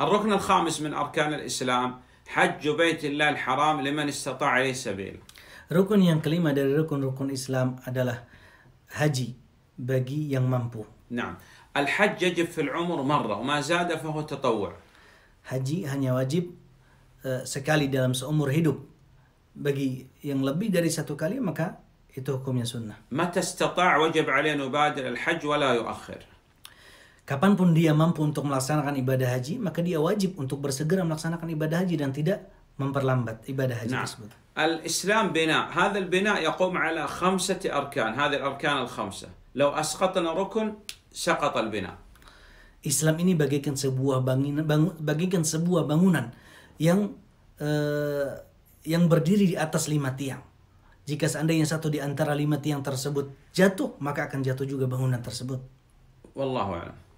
الركن الخامس من أركان الإسلام حج بيت الله الحرام liman استطاع إليه سبيل. Rukun yang kelima dari rukun-rukun Islam adalah haji bagi yang mampu. نعم. الحج يجب في العمر مرة وما زاد فهو تطوع. Haji hanya wajib uh, sekali dalam seumur hidup. Bagi yang lebih dari satu kali maka itu hukumnya sunnah. متى استطاع وجب عليه أن يبادر الحج ولا يؤخر. Kapanpun dia mampu untuk melaksanakan ibadah haji, maka dia wajib untuk bersegera melaksanakan ibadah haji dan tidak memperlambat ibadah haji nah. tersebut. الإسلام bina yaqum ala khamsati arkan, خمسة arkan al-khamsa. الخمسة asqatna rukun, ركن al bina. Islam ini bagikan sebuah bangunan bangun, bagikan sebuah bangunan yang uh, yang berdiri di atas lima tiang. Jika seandainya satu di antara lima tiang tersebut jatuh, maka akan jatuh juga bangunan tersebut. Wallahu a'lam.